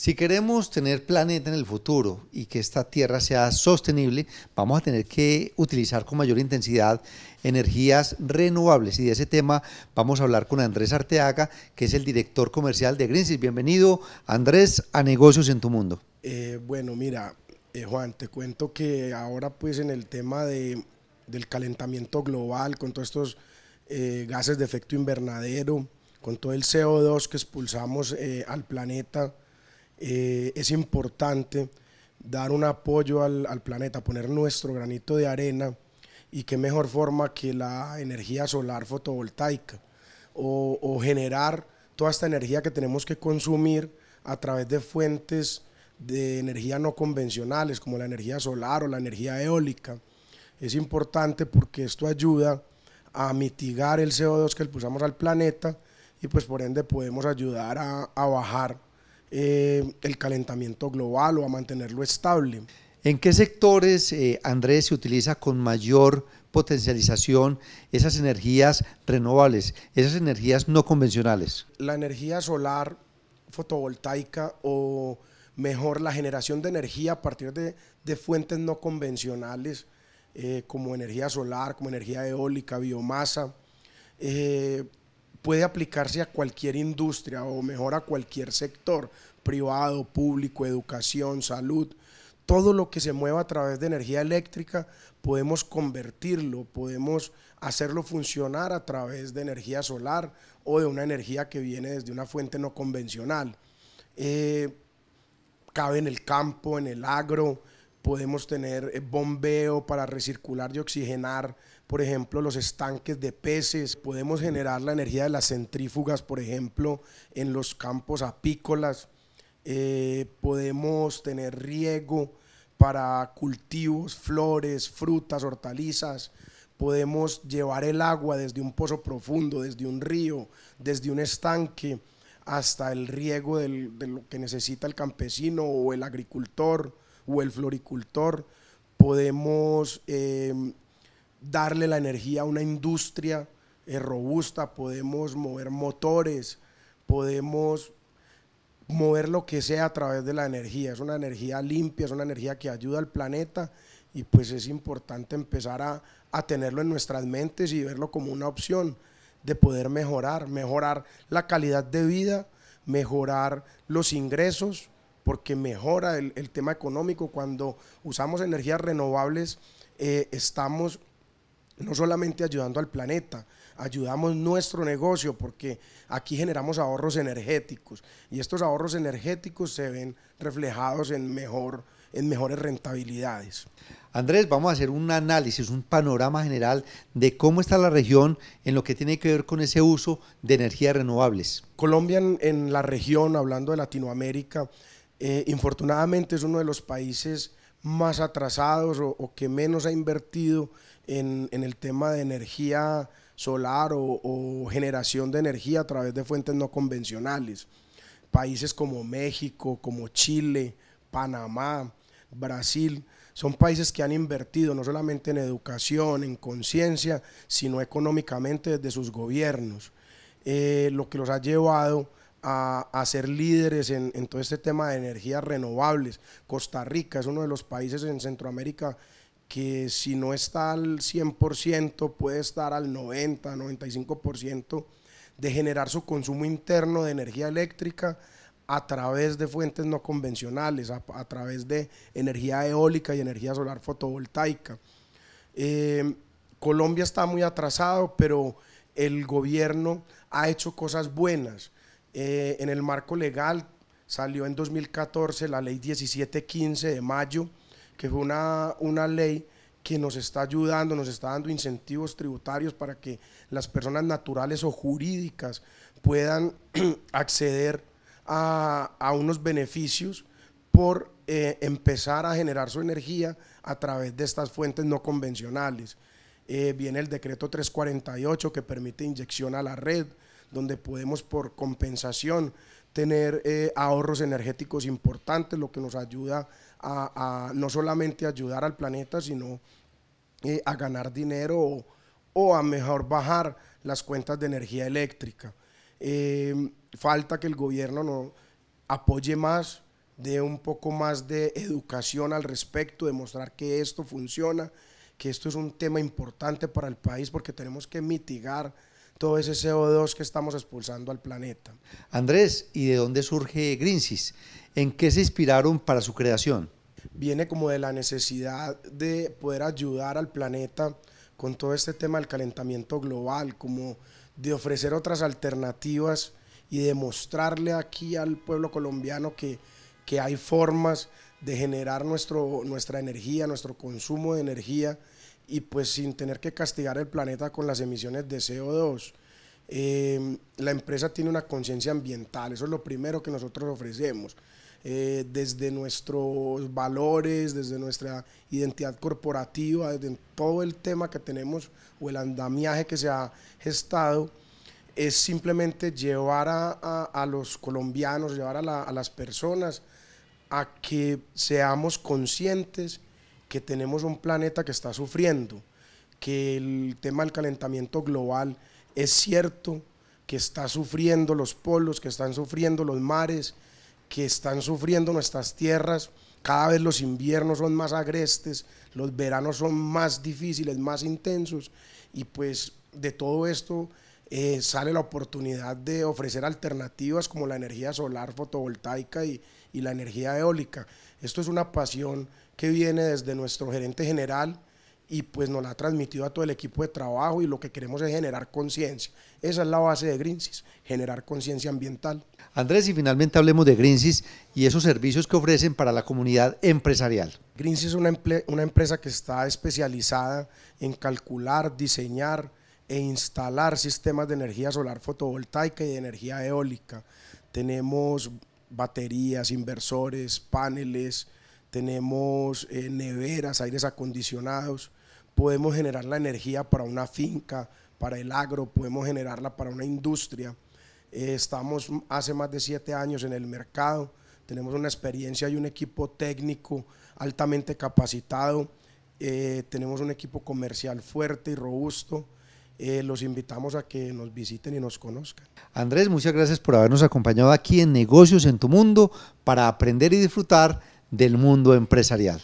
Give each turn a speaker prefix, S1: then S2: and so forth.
S1: Si queremos tener planeta en el futuro y que esta Tierra sea sostenible, vamos a tener que utilizar con mayor intensidad energías renovables. Y de ese tema vamos a hablar con Andrés Arteaga, que es el director comercial de Greensis. Bienvenido, Andrés, a Negocios en tu Mundo.
S2: Eh, bueno, mira, eh, Juan, te cuento que ahora pues en el tema de, del calentamiento global, con todos estos eh, gases de efecto invernadero, con todo el CO2 que expulsamos al planeta, eh, es importante dar un apoyo al, planeta, poner nuestro granito de arena y qué mejor forma que la energía solar fotovoltaica o, generar toda esta energía que tenemos que consumir a través de fuentes de energía no convencionales como la energía solar o la energía eólica. Es importante porque esto ayuda a mitigar el CO2 que pusimos al planeta y pues por ende podemos ayudar a bajar eh, el calentamiento global o a mantenerlo estable.
S1: ¿En qué sectores, eh, Andrés, se utiliza con mayor potencialización esas energías renovables, esas energías no convencionales?
S2: La energía solar fotovoltaica o mejor la generación de energía a partir de, fuentes no convencionales eh, como energía solar, como energía eólica, biomasa, puede aplicarse a cualquier industria o mejor a cualquier sector, privado, público, educación, salud. Todo lo que se mueva a través de energía eléctrica podemos convertirlo, podemos hacerlo funcionar a través de energía solar o de una energía que viene desde una fuente no convencional. Eh, cabe en el campo, en el agro, podemos tener eh, bombeo para recircular y oxigenar, por ejemplo, los estanques de peces, podemos generar la energía de las centrífugas, por ejemplo, en los campos apícolas, eh, podemos tener riego para cultivos, flores, frutas, hortalizas, podemos llevar el agua desde un pozo profundo, desde un río, desde un estanque, hasta el riego de lo que necesita el campesino o el agricultor o el floricultor, podemos eh, darle la energía a una industria eh, robusta, podemos mover motores, podemos mover lo que sea a través de la energía. Es una energía limpia, es una energía que ayuda al planeta y pues es importante empezar a tenerlo en nuestras mentes y verlo como una opción de poder mejorar, mejorar la calidad de vida, mejorar los ingresos porque mejora el, tema económico. Cuando usamos energías renovables, eh, estamos no solamente ayudando al planeta, ayudamos nuestro negocio porque aquí generamos ahorros energéticos y estos ahorros energéticos se
S1: ven reflejados en, mejor, en mejores rentabilidades. Andrés, vamos a hacer un análisis, un panorama general de cómo está la región en lo que tiene que ver con ese uso de energías renovables. Colombia en, en la región, hablando de Latinoamérica,
S2: eh, infortunadamente es uno de los países más atrasados o, que menos ha invertido en, el tema de energía solar o, generación de energía a través de fuentes no convencionales. Países como México, como Chile, Panamá, Brasil, son países que han invertido no solamente en educación, en conciencia, sino económicamente desde sus gobiernos, eh, lo que los ha llevado a, ser líderes en, todo este tema de energías renovables. Costa Rica es uno de los países en Centroamérica que si no está al 100%, puede estar al 90, 95% de generar su consumo interno de energía eléctrica a través de fuentes no convencionales, a, través de energía eólica y energía solar fotovoltaica. Eh, Colombia está muy atrasado, pero el gobierno ha hecho cosas buenas. Eh, en el marco legal salió en 2014 la ley 1715 de mayo, que fue una, ley que nos está ayudando, nos está dando incentivos tributarios para que las personas naturales o jurídicas puedan acceder a, unos beneficios por eh, empezar a generar su energía a través de estas fuentes no convencionales. Eh, viene el decreto 348 que permite inyección a la red, donde podemos por compensación tener eh, ahorros energéticos importantes, lo que nos ayuda a, no solamente ayudar al planeta, sino eh, a ganar dinero o, a mejor bajar las cuentas de energía eléctrica. Em, falta que el gobierno nos apoye más, dé un poco más de educación al respecto, demostrar que esto funciona, que esto es un tema importante para el país porque tenemos que mitigar todo ese CO2 que estamos expulsando al planeta.
S1: Andrés, ¿y de dónde surge Grinsys? ¿En qué se inspiraron para su creación?
S2: Viene como de la necesidad de poder ayudar al planeta con todo este tema del calentamiento global, como de ofrecer otras alternativas y demostrarle aquí al pueblo colombiano que, que hay formas de generar nuestro, nuestra energía, nuestro consumo de energía y pues sin tener que castigar el planeta con las emisiones de CO2. Em, la empresa tiene una conciencia ambiental, eso es lo primero que nosotros ofrecemos. Eh, desde nuestros valores, desde nuestra identidad corporativa, desde todo el tema que tenemos o el andamiaje que se ha gestado, es simplemente llevar a, los colombianos, llevar a, a las personas a que seamos conscientes que tenemos un planeta que está sufriendo, que el tema del calentamiento global es cierto, que está sufriendo los polos, que están sufriendo los mares, que están sufriendo nuestras tierras. Cada vez los inviernos son más agrestes, los veranos son más difíciles, más intensos. Y pues de todo esto eh, sale la oportunidad de ofrecer alternativas como la energía solar fotovoltaica y, la energía eólica. Esto es una pasión que viene desde nuestro gerente general y pues nos la ha transmitido a todo el equipo de trabajo y lo que queremos es generar conciencia. Esa es la base de Greensys, generar conciencia ambiental.
S1: Andrés, y finalmente hablemos de Greensys y esos servicios que ofrecen para la comunidad empresarial.
S2: Greensys es una, una empresa que está especializada en calcular, diseñar, e instalar sistemas de energía solar fotovoltaica y de energía eólica. Tenemos baterías, inversores, paneles, tenemos eh, neveras, aires acondicionados, podemos generar la energía para una finca, para el agro, podemos generarla para una industria. Eh, estamos hace más de siete años en el mercado, tenemos una experiencia y un equipo técnico altamente capacitado, eh, tenemos un equipo comercial fuerte y robusto eh, los invitamos a que nos visiten y nos
S1: conozcan. Andrés, muchas gracias por habernos acompañado aquí en Negocios en tu Mundo para aprender y disfrutar del mundo empresarial.